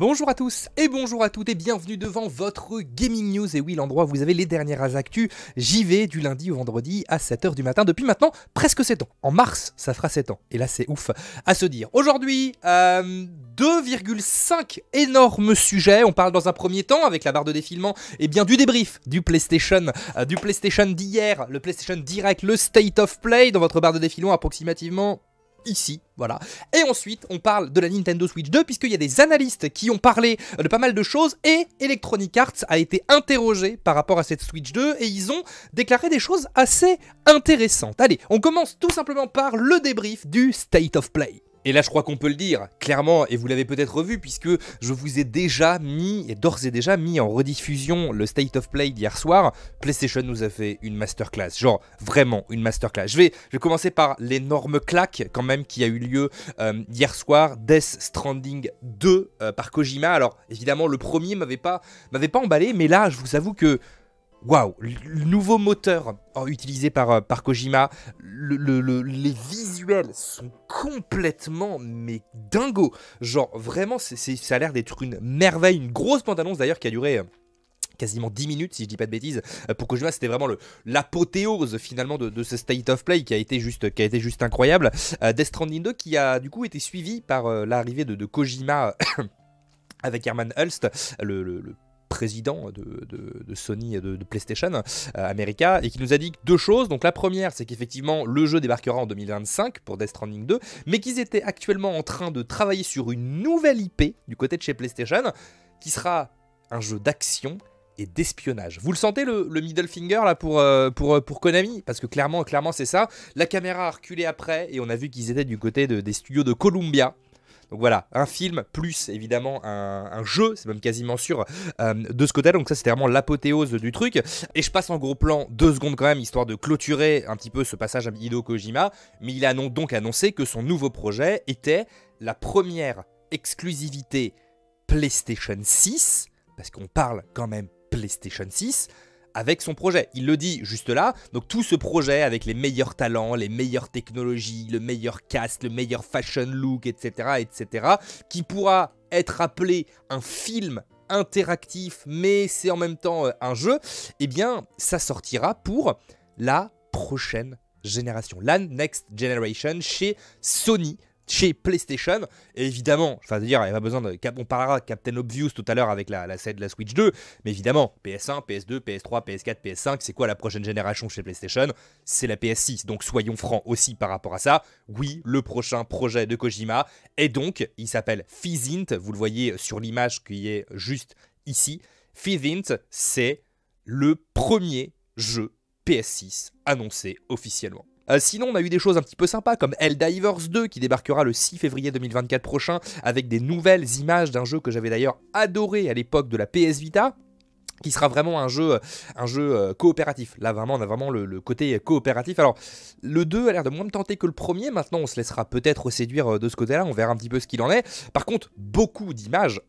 Bonjour à tous et bonjour à toutes et bienvenue devant votre Gaming News. Et oui, l'endroit où vous avez les dernières actus. J'y vais du lundi au vendredi à 7h du matin depuis maintenant presque 7 ans. En mars, ça fera 7 ans. Et là, c'est ouf à se dire. Aujourd'hui, 2,5 euh, énormes sujets. On parle dans un premier temps avec la barre de défilement et eh bien du débrief du PlayStation, euh, du PlayStation d'hier, le PlayStation Direct, le State of Play dans votre barre de défilement approximativement ici, voilà. Et ensuite, on parle de la Nintendo Switch 2, puisqu'il y a des analystes qui ont parlé euh, de pas mal de choses, et Electronic Arts a été interrogé par rapport à cette Switch 2, et ils ont déclaré des choses assez intéressantes. Allez, on commence tout simplement par le débrief du State of Play. Et là, je crois qu'on peut le dire, clairement, et vous l'avez peut-être revu, puisque je vous ai déjà mis, et d'ores et déjà mis en rediffusion le State of Play d'hier soir. PlayStation nous a fait une masterclass, genre vraiment une masterclass. Je vais, je commencer par l'énorme claque, quand même, qui a eu lieu euh, hier soir, Death Stranding 2 euh, par Kojima. Alors, évidemment, le premier m'avait pas, m'avait pas emballé, mais là, je vous avoue que waouh, le nouveau moteur oh, utilisé par, euh, par Kojima, les visuels sont complètement mais dingo. Genre vraiment, c'est ça a l'air d'être une merveille, une grosse bande d'ailleurs qui a duré euh, quasiment 10 minutes, si je dis pas de bêtises. Euh, pour Kojima, c'était vraiment l'apothéose finalement de, ce state of play qui a été juste, qui a été juste incroyable. Death Stranding qui a du coup été suivi par l'arrivée de, Kojima. avec Herman Hulst, le président de, Sony et de, PlayStation euh, America, et qui nous a dit deux choses. Donc la première, c'est qu'effectivement, le jeu débarquera en 2025 pour Death Stranding 2, mais qu'ils étaient actuellement en train de travailler sur une nouvelle IP du côté de chez PlayStation, qui sera un jeu d'action et d'espionnage. Vous le sentez le, middle finger là pour, euh, euh, Konami Parce que clairement, clairement c'est ça. La caméra a reculé après et on a vu qu'ils étaient du côté des studios de Columbia donc voilà, un film plus évidemment un, jeu, c'est même quasiment sûr, euh, de ce côté-là. Donc ça, c'était vraiment l'apothéose du truc. Et je passe en gros plan deux secondes quand même, histoire de clôturer un petit peu ce passage à Hideo Kojima. Mais il a donc annoncé que son nouveau projet était la première exclusivité PlayStation 6, parce qu'on parle quand même PlayStation 6, avec son projet. Il le dit juste là, donc tout ce projet avec les meilleurs talents, les meilleures technologies, le meilleur cast, le meilleur fashion look, etc., etc., qui pourra être appelé un film interactif, mais c'est en même temps euh, un jeu, eh bien, ça sortira pour la prochaine génération, la Next Generation chez Sony chez PlayStation. Et évidemment, enfin, dire, il n'y a pas besoin de. On parlera de Captain Obvious tout à l'heure avec la, la, la Switch 2, mais évidemment, PS1, PS2, PS3, PS4, PS5, c'est quoi la prochaine génération chez PlayStation C'est la PS6. Donc soyons francs aussi par rapport à ça. Oui, le prochain projet de Kojima est donc, il s'appelle Fizint, vous le voyez sur l'image qui est juste ici. Fizint, c'est le premier jeu PS6 annoncé officiellement. Euh, sinon, on a eu des choses un petit peu sympas comme Helldivers 2 qui débarquera le 6 février 2024 prochain avec des nouvelles images d'un jeu que j'avais d'ailleurs adoré à l'époque de la PS Vita qui sera vraiment un jeu, un jeu euh, coopératif. Là, vraiment, on a vraiment le, le côté coopératif. Alors, le 2 a l'air de moins me tenter que le premier. Maintenant, on se laissera peut-être séduire euh, de ce côté-là. On verra un petit peu ce qu'il en est. Par contre, beaucoup d'images.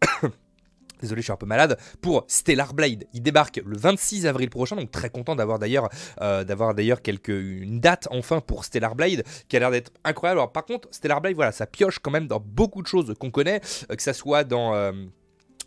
Désolé, je suis un peu malade. Pour Stellar Blade, il débarque le 26 avril prochain, donc très content d'avoir d'ailleurs euh, une date enfin pour Stellar Blade qui a l'air d'être incroyable. Alors par contre, Stellar Blade, voilà, ça pioche quand même dans beaucoup de choses qu'on connaît, euh, que ça soit dans euh,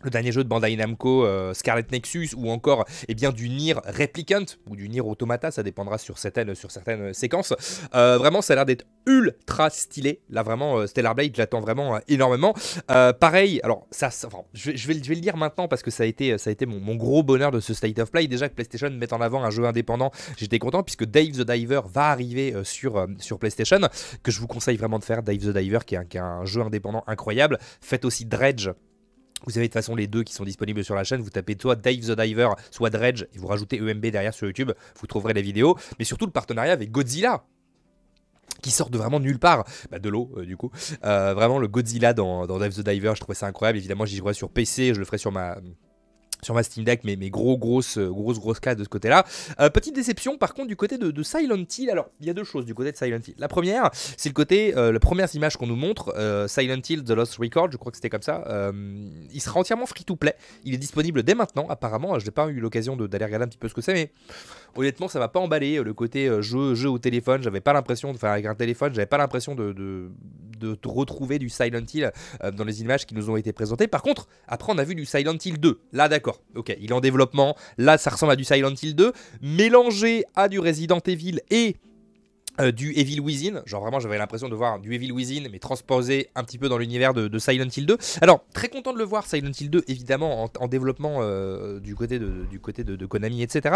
le dernier jeu de Bandai Namco euh, Scarlet Nexus ou encore eh bien du Nier Replicant ou du Nier Automata ça dépendra sur certaines, sur certaines euh, séquences euh, vraiment ça a l'air d'être ultra stylé là vraiment Stellar Blade j'attends vraiment énormément pareil alors ça, je, vais, le dire maintenant parce que ça a été, ça a été mon, gros bonheur de ce State of Play déjà que PlayStation met en avant un jeu indépendant j'étais content puisque Dave the Diver va arriver sur, sur PlayStation que je vous conseille vraiment de faire Dave the Diver qui qui est un jeu indépendant incroyable faites aussi Dredge vous avez de toute façon les deux qui sont disponibles sur la chaîne. Vous tapez soit Dive the Diver, soit Dredge, et vous rajoutez EMB derrière sur YouTube, vous trouverez la vidéo. Mais surtout le partenariat avec Godzilla qui sort de vraiment nulle part, bah, de l'eau euh, du coup. Euh, vraiment le Godzilla dans, dans Dive the Diver, je trouvais ça incroyable. Évidemment, j'y jouerai sur PC, je le ferai sur ma sur ma Steam Deck, mais, mes gros, grosses, euh, grosses, grosses casse de ce côté-là. Euh, petite déception, par contre, du côté de, Silent Hill. Alors, il y a deux choses du côté de Silent Hill. La première, c'est le côté, euh, la première image qu'on nous montre, Silent Hill The Lost Record, je crois que c'était comme ça. il sera entièrement free to play. Il est disponible dès maintenant, apparemment. Je n'ai pas eu l'occasion d'aller regarder un petit peu ce que c'est, mais honnêtement, ça m'a pas emballé euh, le côté euh, jeu, jeu au téléphone. J'avais pas l'impression, de, enfin avec un téléphone, j'avais pas l'impression de, de, de, retrouver du Silent Hill euh, dans les images qui nous ont été présentées. Par contre, après, on a vu du Silent Hill 2. Là, d'accord, ok, il est en développement. Là, ça ressemble à du Silent Hill 2, mélangé à du Resident Evil et euh, du Evil Within. Genre vraiment j'avais l'impression de voir du Evil Within mais transposé un petit peu dans l'univers de, Silent Hill 2. Alors très content de le voir Silent Hill 2 évidemment en, développement euh, du côté, de, Konami etc.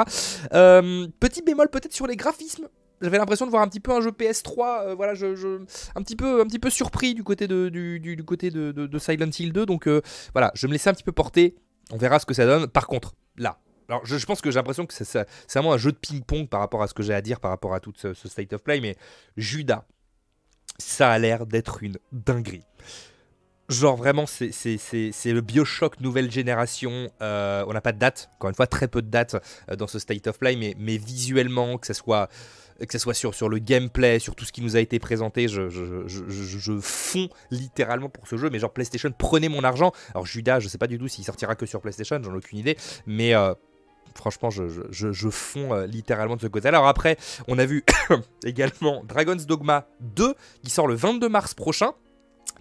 Euh, petit bémol peut-être sur les graphismes. J'avais l'impression de voir un petit peu un jeu PS3, voilà, je, un, petit peu, un petit peu surpris du côté de, du, du côté de, Silent Hill 2, donc voilà, je me laissais un petit peu porter, on verra ce que ça donne. Par contre, là, alors je, pense que j'ai l'impression que c'est vraiment un jeu de ping-pong par rapport à ce que j'ai à dire, par rapport à tout ce, state of play, mais Judas, ça a l'air d'être une dinguerie. Genre vraiment, c'est le Bioshock nouvelle génération. Euh, on n'a pas de date, encore une fois, très peu de dates euh, dans ce State of Play, mais, visuellement, que ce soit, sur, le gameplay, sur tout ce qui nous a été présenté, je, fonds littéralement pour ce jeu. Mais genre PlayStation, prenez mon argent. Alors Judas, je ne sais pas du tout s'il sortira que sur PlayStation, j'en ai aucune idée, mais... Euh, franchement, je, fonds euh, littéralement de ce côté. Alors après, on a vu également Dragon's Dogma 2 qui sort le 22 mars prochain.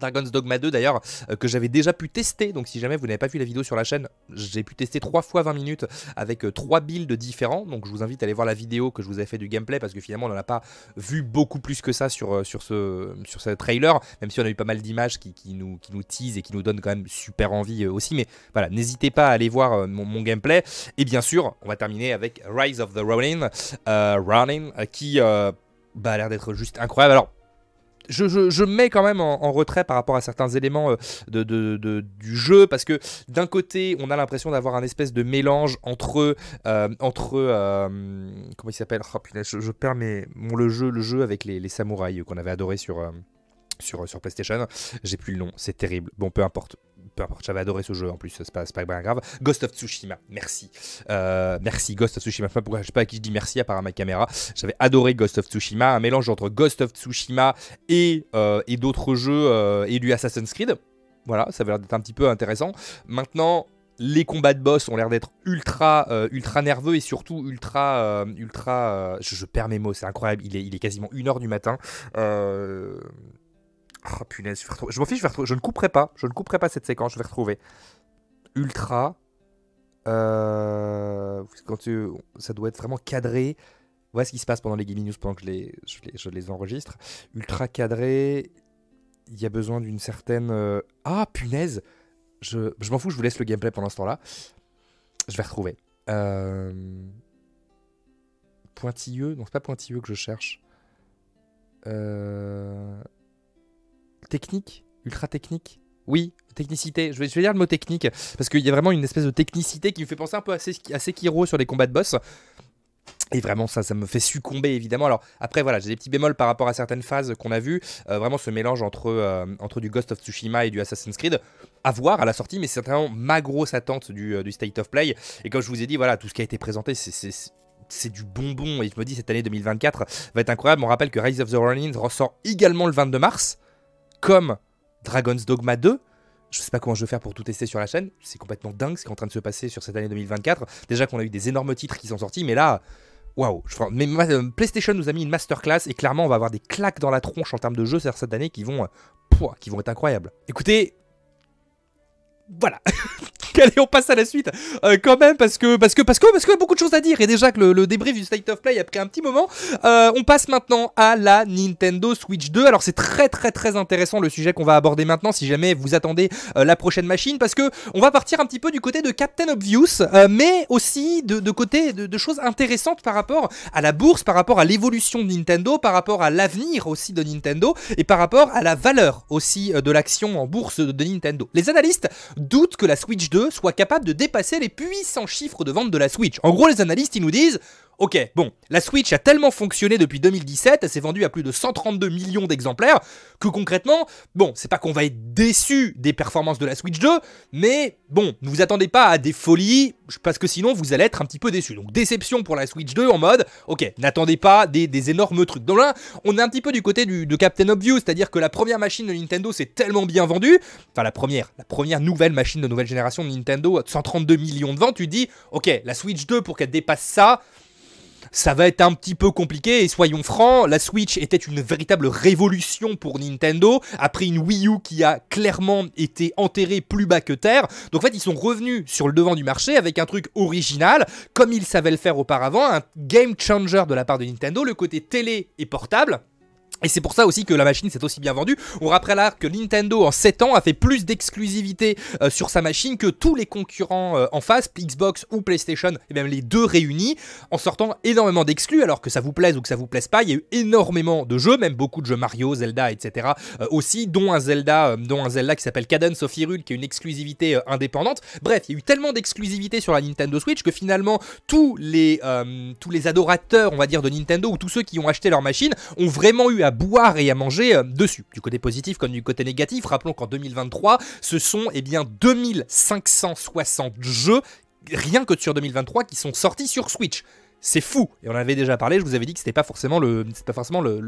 Dragon's Dogma 2 d'ailleurs euh, que j'avais déjà pu tester donc si jamais vous n'avez pas vu la vidéo sur la chaîne j'ai pu tester 3 fois 20 minutes avec euh, trois 3 builds différents donc je vous invite à aller voir la vidéo que je vous ai fait du gameplay parce que finalement on n'en a pas vu beaucoup plus que ça sur, euh, sur, ce, sur ce trailer même si on a eu pas mal d'images qui, qui, nous, qui nous teasent et qui nous donnent quand même super envie aussi mais voilà n'hésitez pas à aller voir mon, gameplay et bien sûr on va terminer avec Rise of the Ronin, qui bah, a l'air d'être juste incroyable alors je, mets quand même en, retrait par rapport à certains éléments euh, de, du jeu, parce que d'un côté, on a l'impression d'avoir un espèce de mélange entre. Euh, entre euh, comment il s'appelle oh, je, perds le, jeu, le jeu avec les, samouraïs qu'on avait adoré sur. sur, sur PlayStation, j'ai plus le nom, c'est terrible. Bon, peu importe peu importe, j'avais adoré ce jeu en plus, c'est pas, pas grave. Ghost of Tsushima, merci. Euh, merci, Ghost of Tsushima. Enfin, pourquoi, je sais pas à qui je dis merci à part à ma caméra. J'avais adoré Ghost of Tsushima, un mélange entre Ghost of Tsushima et, euh, et d'autres jeux euh, et du Assassin's Creed. Voilà, ça avait l'air d'être un petit peu intéressant. Maintenant, les combats de boss ont l'air d'être ultra, euh, ultra nerveux et surtout ultra, euh, ultra. Euh, je, perds mes mots, c'est incroyable. Il est, il est quasiment 1h du matin. Ah, punaise, je vais m'en fiche, je ne couperai pas. Je ne couperai pas cette séquence, je vais retrouver. Ultra. Euh, quand tu... Ça doit être vraiment cadré. Voilà ce qui se passe pendant les gaming news, pendant que je les, enregistre. Ultra cadré. Il y a besoin d'une certaine. Euh, ah punaise Je, m'en fous, je vous laisse le gameplay pendant ce temps-là. Je vais retrouver. Euh, pointilleux Non, c'est pas pointilleux que je cherche. Euh technique, ultra technique. Oui, technicité. Je vais, dire le mot technique parce qu'il y a vraiment une espèce de technicité qui me fait penser un peu à Sekiro sur les combats de boss. Et vraiment, ça, ça me fait succomber, évidemment. Alors, après, voilà, j'ai des petits bémols par rapport à certaines phases qu'on a vues. Euh, vraiment, ce mélange entre, euh, entre du Ghost of Tsushima et du Assassin's Creed, à voir à la sortie, mais c'est certainement ma grosse attente du, euh, du, State of Play. Et comme je vous ai dit, voilà, tout ce qui a été présenté, c'est. du bonbon et je me dis cette année 2024 va être incroyable. On rappelle que Rise of the Ronin ressort également le 22 mars comme Dragon's Dogma 2. Je sais pas comment je vais faire pour tout tester sur la chaîne. C'est complètement dingue ce qui est en train de se passer sur cette année 2024. Déjà qu'on a eu des énormes titres qui sont sortis, mais là, waouh. Mais euh, PlayStation nous a mis une masterclass et clairement, on va avoir des claques dans la tronche en termes de jeux cette année qui vont, euh, qui vont être incroyables. Écoutez, voilà. allez, on passe à la suite. Euh, quand même, parce que, parce que, parce que, parce qu'il y a beaucoup de choses à dire. Et déjà que le, débrief du State of Play a pris un petit moment. Euh, on passe maintenant à la Nintendo Switch 2. Alors, c'est très, très, très intéressant le sujet qu'on va aborder maintenant si jamais vous attendez euh, la prochaine machine, parce que on va partir un petit peu du côté de Captain Obvious, mais aussi de, côté de, de, choses intéressantes par rapport à la bourse, par rapport à l'évolution de Nintendo, par rapport à l'avenir aussi de Nintendo et par rapport à la valeur aussi de l'action en bourse de Nintendo. Les analystes doutent que la Switch 2 soit capable de dépasser les puissants chiffres de vente de la Switch. En gros, les analystes, ils nous disent ok, bon, la Switch a tellement fonctionné depuis 2017, elle s'est vendue à plus de 132 millions d'exemplaires, que concrètement, bon, c'est pas qu'on va être déçu des performances de la Switch 2, mais bon, ne vous attendez pas à des folies, parce que sinon vous allez être un petit peu déçu. Donc déception pour la Switch 2 en mode, ok, n'attendez pas des, énormes trucs. Donc là, on est un petit peu du côté du, de Captain Obvious, c'est-à-dire que la première machine de Nintendo s'est tellement bien vendue, enfin la première, la première nouvelle machine de nouvelle génération de Nintendo, 132 millions de ventes, tu dis, ok, la Switch 2 pour qu'elle dépasse ça, ça va être un petit peu compliqué et soyons francs, la Switch était une véritable révolution pour Nintendo après une Wii U qui a clairement été enterrée plus bas que terre. Donc en fait, ils sont revenus sur le devant du marché avec un truc original comme ils savaient le faire auparavant, un game changer de la part de Nintendo, le côté télé et portable. Et c'est pour ça aussi que la machine s'est aussi bien vendue. On rappelle là que Nintendo en 7 ans a fait plus d'exclusivité euh, sur sa machine que tous les concurrents euh, en face, Xbox ou PlayStation, et même les deux réunis, en sortant énormément d'exclus, alors que ça vous plaise ou que ça vous plaise pas, il y a eu énormément de jeux, même beaucoup de jeux Mario, Zelda, etc. Euh, aussi, dont un Zelda, dont un Zelda qui s'appelle Cadence of Hyrule, qui est une exclusivité indépendante. Bref, il y a eu tellement d'exclusivités sur la Nintendo Switch que finalement tous les, tous les adorateurs, on va dire, de Nintendo ou tous ceux qui ont acheté leur machine ont vraiment eu à boire et à manger euh, dessus. Du côté positif comme du côté négatif, rappelons qu'en 2023, ce sont eh bien 2560 jeux rien que sur 2023 qui sont sortis sur Switch c'est fou. Et on avait déjà parlé, je vous avais dit que c'était pas forcément le, pas forcément le,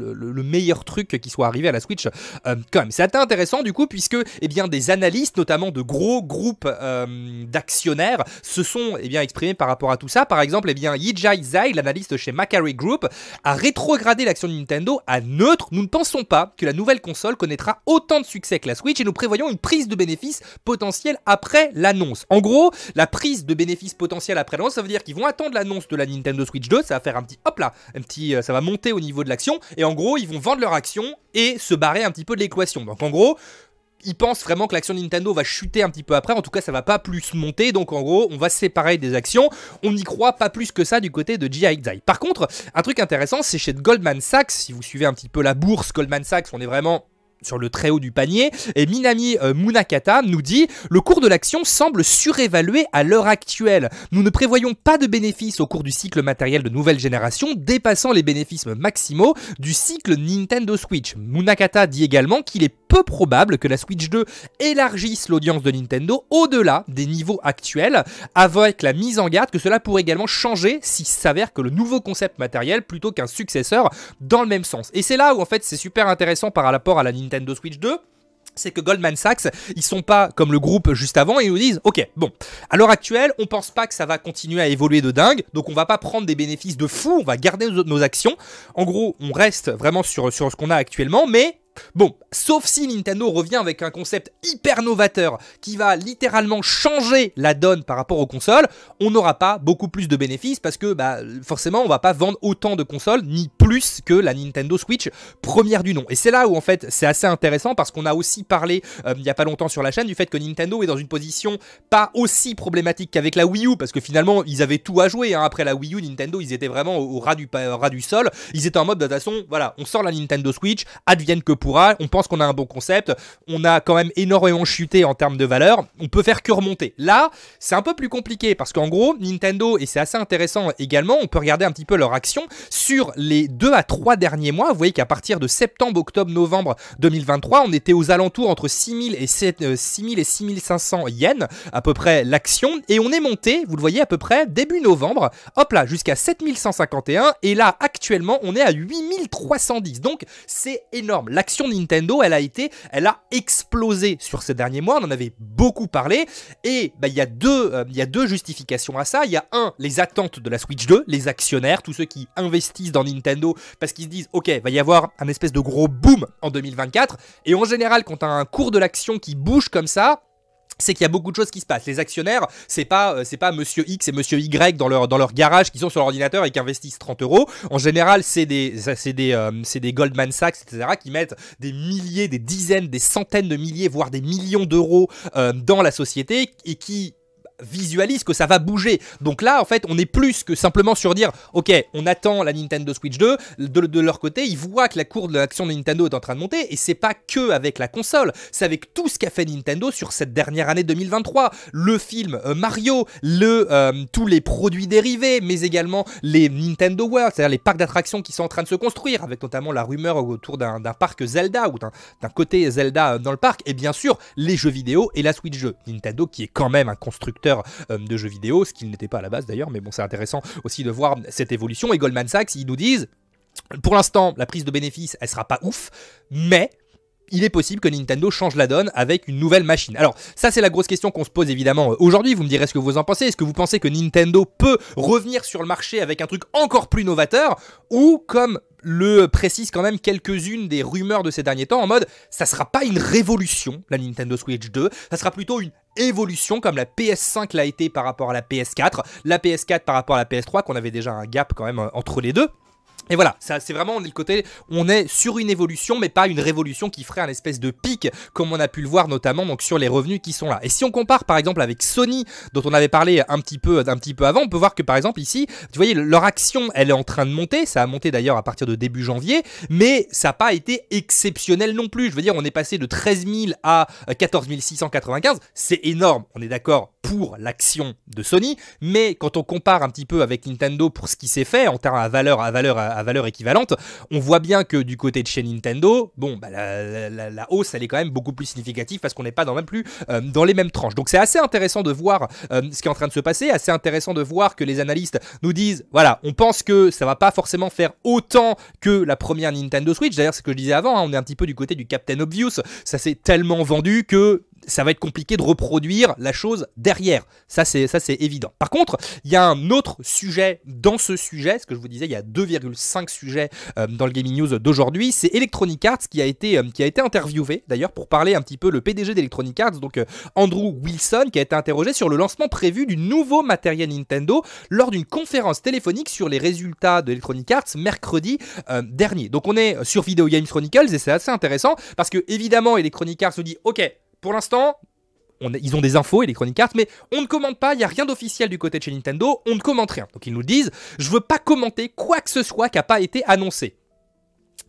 meilleur truc qui soit arrivé à la Switch Comme euh, quand même. C'est intéressant du coup, puisque eh bien, des analystes, notamment de gros groupes euh, d'actionnaires, se sont eh bien, exprimés par rapport à tout ça. Par exemple, eh bien, Yijai Zai, l'analyste chez Macquarie Group, a rétrogradé l'action de Nintendo à neutre. Nous ne pensons pas que la nouvelle console connaîtra autant de succès que la Switch et nous prévoyons une prise de bénéfices potentielle après l'annonce. En gros, la prise de bénéfices potentielle après l'annonce, ça veut dire qu'ils vont attendre l'annonce de la Nintendo Switch 2, ça va faire un petit hop là, un petit, euh, ça va monter au niveau de l'action, et en gros, ils vont vendre leur action et se barrer un petit peu de l'équation. Donc en gros, ils pensent vraiment que l'action Nintendo va chuter un petit peu après, en tout cas ça va pas plus monter, donc en gros on va séparer des actions, on n'y croit pas plus que ça du côté de G.I. Par contre, un truc intéressant, c'est chez Goldman Sachs, si vous suivez un petit peu la bourse Goldman Sachs, on est vraiment sur le très haut du panier. Et Minami euh, Munakata nous dit Le cours de l'action semble surévalué à l'heure actuelle. Nous ne prévoyons pas de bénéfices au cours du cycle matériel de nouvelle génération dépassant les bénéfices maximaux du cycle Nintendo Switch. Munakata dit également qu'il est peu probable que la Switch 2 élargisse l'audience de Nintendo au-delà des niveaux actuels, avec la mise en garde que cela pourrait également changer s'il s'avère que le nouveau concept matériel, plutôt qu'un successeur, dans le même sens. Et c'est là où en fait c'est super intéressant par rapport à la Nintendo Switch 2 c'est que Goldman Sachs, ils sont pas comme le groupe juste avant et ils nous disent OK, bon, à l'heure actuelle, on pense pas que ça va continuer à évoluer de dingue, donc on va pas prendre des bénéfices de fou, on va garder nos, nos actions. En gros, on reste vraiment sur, sur ce qu'on a actuellement, mais Bon, sauf si Nintendo revient avec un concept hyper novateur qui va littéralement changer la donne par rapport aux consoles, on n'aura pas beaucoup plus de bénéfices parce que bah, forcément on va pas vendre autant de consoles ni plus que la Nintendo Switch première du nom. Et c'est là où en fait c'est assez intéressant parce qu'on a aussi parlé euh, il n'y a pas longtemps sur la chaîne du fait que Nintendo est dans une position pas aussi problématique qu'avec la Wii U parce que finalement ils avaient tout à jouer hein. après la Wii U Nintendo ils étaient vraiment au, du, au ras du sol ils étaient en mode de toute façon voilà on sort la Nintendo Switch advienne que pour on pense qu'on a un bon concept, on a quand même énormément chuté en termes de valeur, on peut faire que remonter. Là, c'est un peu plus compliqué parce qu'en gros, Nintendo, et c'est assez intéressant également, on peut regarder un petit peu leur action sur les deux à trois derniers mois. Vous voyez qu'à partir de septembre, octobre, novembre 2023, on était aux alentours entre 6000 et 7, 6000 euh, et 6500 yens, à peu près l'action, et on est monté, vous le voyez, à peu près début novembre, hop là, jusqu'à 7151, et là, actuellement, on est à 8310. Donc, c'est énorme. L'action Nintendo, elle a été, elle a explosé sur ces derniers mois. On en avait beaucoup parlé. Et bah, il y, euh, y, a deux justifications à ça. Il y a un, les attentes de la Switch 2, les actionnaires, tous ceux qui investissent dans Nintendo parce qu'ils se disent, ok, va y avoir un espèce de gros boom en 2024. Et en général, quand tu as un cours de l'action qui bouge comme ça, c'est qu'il y a beaucoup de choses qui se passent. Les actionnaires, c'est pas euh, c'est pas Monsieur X et Monsieur Y dans leur dans leur garage qui sont sur l'ordinateur et qui investissent 30 euros. En général, c'est des euh, des Goldman Sachs etc qui mettent des milliers, des dizaines, des centaines de milliers, voire des millions d'euros euh, dans la société et qui visualise que ça va bouger. Donc là, en fait, on est plus que simplement sur dire, ok, on attend la Nintendo Switch 2. De, leur côté, ils voient que la courbe de l'action de Nintendo est en train de monter, et c'est pas que avec la console, c'est avec tout ce qu'a fait Nintendo sur cette dernière année 2023. Le film euh, Mario, euh, tous les produits dérivés, mais également les Nintendo World, c'est-à-dire les parcs d'attractions qui sont en train de se construire, avec notamment la rumeur autour d'un parc Zelda ou d'un côté Zelda euh, dans le parc, et bien sûr les jeux vidéo et la Switch 2. Nintendo qui est quand même un constructeur euh, de jeux vidéo, ce qu'il n'était pas à la base d'ailleurs, mais bon, c'est intéressant aussi de voir cette évolution. Et Goldman Sachs, ils nous disent, pour l'instant, la prise de bénéfice, elle sera pas ouf, mais il est possible que Nintendo change la donne avec une nouvelle machine. Alors, ça c'est la grosse question qu'on se pose évidemment euh, aujourd'hui, vous me direz ce que vous en pensez, est-ce que vous pensez que Nintendo peut revenir sur le marché avec un truc encore plus novateur, ou comme le précise quand même quelques-unes des rumeurs de ces derniers temps en mode ça sera pas une révolution la Nintendo Switch 2, ça sera plutôt une évolution comme la PS5 l'a été par rapport à la PS4, la PS4 par rapport à la PS3 qu'on avait déjà un gap quand même euh, entre les deux. Et voilà, ça c'est vraiment le côté, on est sur une évolution, mais pas une révolution qui ferait un espèce de pic, comme on a pu le voir notamment donc sur les revenus qui sont là. Et si on compare par exemple avec Sony, dont on avait parlé un petit peu, un petit peu avant, on peut voir que par exemple ici, vous voyez, leur action, elle est en train de monter, ça a monté d'ailleurs à partir de début janvier, mais ça n'a pas été exceptionnel non plus. Je veux dire, on est passé de 13 000 à 14 695, c'est énorme, on est d'accord pour l'action de Sony, mais quand on compare un petit peu avec Nintendo pour ce qui s'est fait en termes à valeur, à valeur, à valeur équivalente, on voit bien que du côté de chez Nintendo, bon, bah, la, hausse, elle est quand même beaucoup plus significative parce qu'on n'est pas dans, même plus euh, dans les mêmes tranches. Donc c'est assez intéressant de voir euh, ce qui est en train de se passer, assez intéressant de voir que les analystes nous disent, voilà, on pense que ça va pas forcément faire autant que la première Nintendo Switch. D'ailleurs, c'est ce que je disais avant, hein, on est un petit peu du côté du Captain Obvious. Ça s'est tellement vendu que ça va être compliqué de reproduire la chose derrière. Ça, c'est, ça, c'est évident. Par contre, il y a un autre sujet dans ce sujet, ce que je vous disais, il y a 2,5 sujets euh, dans le Gaming News d'aujourd'hui. C'est Electronic Arts qui a été, euh, qui a été interviewé, d'ailleurs, pour parler un petit peu le PDG d'Electronic Arts, donc euh, Andrew Wilson, qui a été interrogé sur le lancement prévu du nouveau matériel Nintendo lors d'une conférence téléphonique sur les résultats d'Electronic Arts mercredi dernier. Donc on est sur Video Games Chronicles et c'est assez intéressant parce que évidemment Electronic Arts se dit ok pour l'instant, on, ils ont des infos, et chroniques cartes, mais on ne commente pas, il n'y a rien d'officiel du côté de chez Nintendo, on ne commente rien. Donc ils nous disent, je veux pas commenter quoi que ce soit qui n'a pas été annoncé.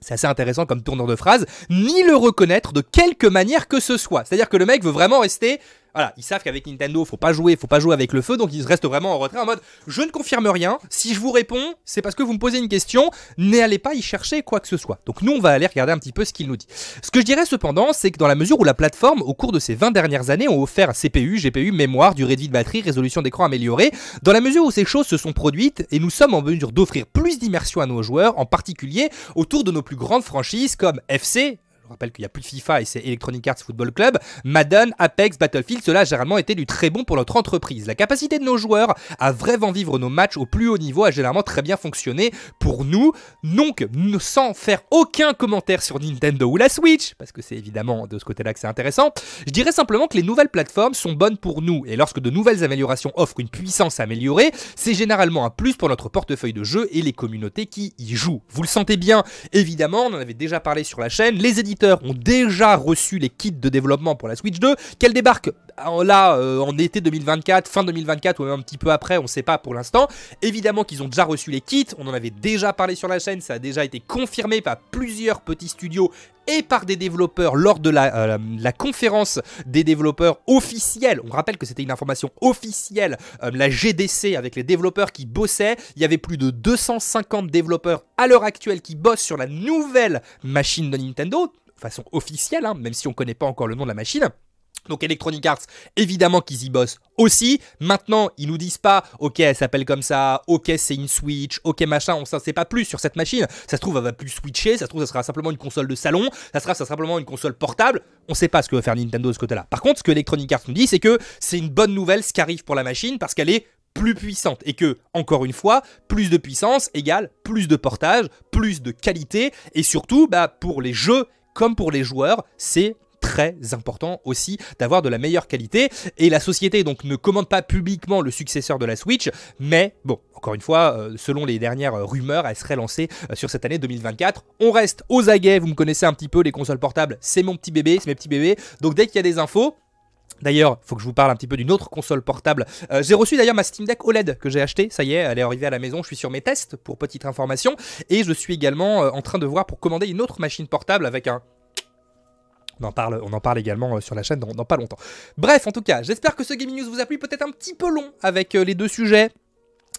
C'est assez intéressant comme tournant de phrase, ni le reconnaître de quelque manière que ce soit. C'est-à-dire que le mec veut vraiment rester voilà, ils savent qu'avec Nintendo, faut pas jouer, faut pas jouer avec le feu, donc ils restent vraiment en retrait en mode je ne confirme rien. Si je vous réponds, c'est parce que vous me posez une question. N'allez pas y chercher quoi que ce soit. Donc nous, on va aller regarder un petit peu ce qu'il nous dit. Ce que je dirais cependant, c'est que dans la mesure où la plateforme, au cours de ces 20 dernières années, ont offert CPU, GPU, mémoire, durée de vie de batterie, résolution d'écran améliorée, dans la mesure où ces choses se sont produites et nous sommes en mesure d'offrir plus d'immersion à nos joueurs, en particulier autour de nos plus grandes franchises comme FC, rappelle qu'il n'y a plus FIFA et c'est Electronic Arts Football Club, Madden, Apex, Battlefield, cela a généralement été du très bon pour notre entreprise. La capacité de nos joueurs à vraiment vivre nos matchs au plus haut niveau a généralement très bien fonctionné pour nous. Donc, sans faire aucun commentaire sur Nintendo ou la Switch, parce que c'est évidemment de ce côté-là que c'est intéressant, je dirais simplement que les nouvelles plateformes sont bonnes pour nous et lorsque de nouvelles améliorations offrent une puissance améliorée, c'est généralement un plus pour notre portefeuille de jeux et les communautés qui y jouent. Vous le sentez bien, évidemment, on en avait déjà parlé sur la chaîne, les éditeurs ont déjà reçu les kits de développement pour la Switch 2, qu'elle débarque euh, là euh, en été 2024, fin 2024 ou même un petit peu après, on ne sait pas pour l'instant. Évidemment qu'ils ont déjà reçu les kits, on en avait déjà parlé sur la chaîne, ça a déjà été confirmé par plusieurs petits studios et par des développeurs lors de la, euh, conférence des développeurs officielle, On rappelle que c'était une information officielle, la GDC avec les développeurs qui bossaient. Il y avait plus de 250 développeurs à l'heure actuelle qui bossent sur la nouvelle machine de Nintendo façon officielle, hein, même si on ne connaît pas encore le nom de la machine. Donc Electronic Arts, évidemment qu'ils y bossent aussi. Maintenant, ils nous disent pas, ok, elle s'appelle comme ça, ok, c'est une Switch, ok, machin, on ne sait pas plus sur cette machine. Ça se trouve, elle va plus switcher, ça se trouve, ça sera simplement une console de salon, ça sera, ça simplement une console portable. On sait pas ce que va faire Nintendo de ce côté-là. Par contre, ce que Electronic Arts nous dit, c'est que c'est une bonne nouvelle ce qui arrive pour la machine parce qu'elle est plus puissante et que, encore une fois, plus de puissance égale plus de portage, plus de qualité et surtout, bah, pour les jeux comme pour les joueurs, c'est très important aussi d'avoir de la meilleure qualité. Et la société donc ne commande pas publiquement le successeur de la Switch, mais bon, encore une fois, euh, selon les dernières rumeurs, elle serait lancée euh, sur cette année 2024. On reste aux aguets, vous me connaissez un petit peu, les consoles portables, c'est mon petit bébé, c'est mes petits bébés. Donc dès qu'il y a des infos, D'ailleurs, il faut que je vous parle un petit peu d'une autre console portable. Euh, j'ai reçu d'ailleurs ma Steam Deck OLED que j'ai achetée, ça y est, elle est arrivée à la maison, je suis sur mes tests pour petite information, et je suis également euh, en train de voir pour commander une autre machine portable avec un on en parle, on en parle également euh, sur la chaîne dans, pas longtemps. Bref, en tout cas, j'espère que ce Gaming News vous a plu, peut-être un petit peu long avec les deux sujets.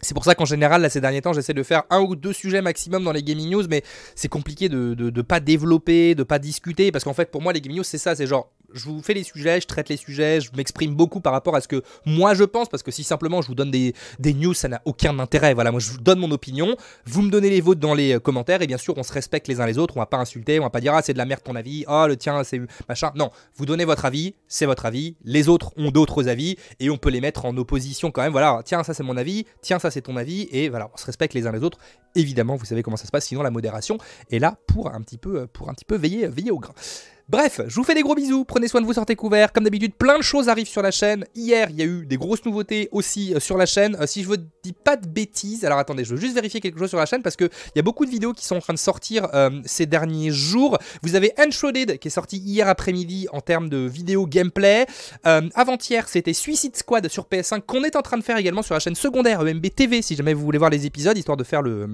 C'est pour ça qu'en général, là, ces derniers temps, j'essaie de faire un ou deux sujets maximum dans les gaming news, mais c'est compliqué de ne pas développer, de pas discuter, parce qu'en fait, pour moi, les gaming news, c'est ça, c'est genre, je vous fais les sujets, je traite les sujets, je m'exprime beaucoup par rapport à ce que moi je pense, parce que si simplement je vous donne des, news, ça n'a aucun intérêt. Voilà, moi je vous donne mon opinion, vous me donnez les vôtres dans les euh, commentaires, et bien sûr on se respecte les uns les autres, on va pas insulter, on va pas dire ah c'est de la merde ton avis, ah le tien c'est machin. Non, vous donnez votre avis, c'est votre avis, les autres ont d'autres avis, et on peut les mettre en opposition quand même. Voilà, tiens ça c'est mon avis, tiens ça c'est ton avis, et voilà, on se respecte les uns les autres. Évidemment, vous savez comment ça se passe, sinon la modération est là pour un petit peu, euh, pour un petit peu veiller, veiller au grain. Bref, je vous fais des gros bisous, prenez soin de vous, sortez couverts. Comme d'habitude, plein de choses arrivent sur la chaîne. Hier, il y a eu des grosses nouveautés aussi euh, sur la chaîne. Euh, si je vous dis pas de bêtises, alors attendez, je veux juste vérifier quelque chose sur la chaîne parce qu'il y a beaucoup de vidéos qui sont en train de sortir euh, ces derniers jours. Vous avez Uncharted, qui est sorti hier après-midi en termes de vidéo gameplay. Avant-hier, c'était Suicide Squad sur PS5 qu'on est en train de faire également sur la chaîne secondaire EMB TV si jamais vous voulez voir les épisodes, histoire de faire le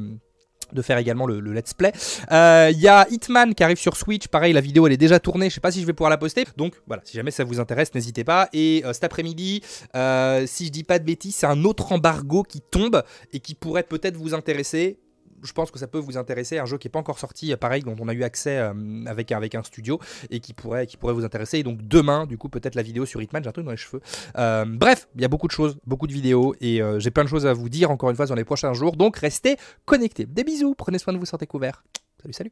de faire également le, let's play. Il euh, y a Hitman qui arrive sur Switch, pareil la vidéo elle est déjà tournée, je sais pas si je vais pouvoir la poster, donc voilà, si jamais ça vous intéresse, n'hésitez pas. Et euh, cet après-midi, euh, si je dis pas de bêtises, c'est un autre embargo qui tombe et qui pourrait peut-être vous intéresser je pense que ça peut vous intéresser. Un jeu qui n'est pas encore sorti, pareil, dont on a eu accès euh, avec, avec un studio et qui pourrait, qui pourrait vous intéresser. Et donc demain, du coup, peut-être la vidéo sur Hitman, j'ai un truc dans les cheveux. Euh, bref, il y a beaucoup de choses, beaucoup de vidéos et euh, j'ai plein de choses à vous dire encore une fois dans les prochains jours. Donc restez connectés. Des bisous, prenez soin de vous, sortez couverts. Salut, salut.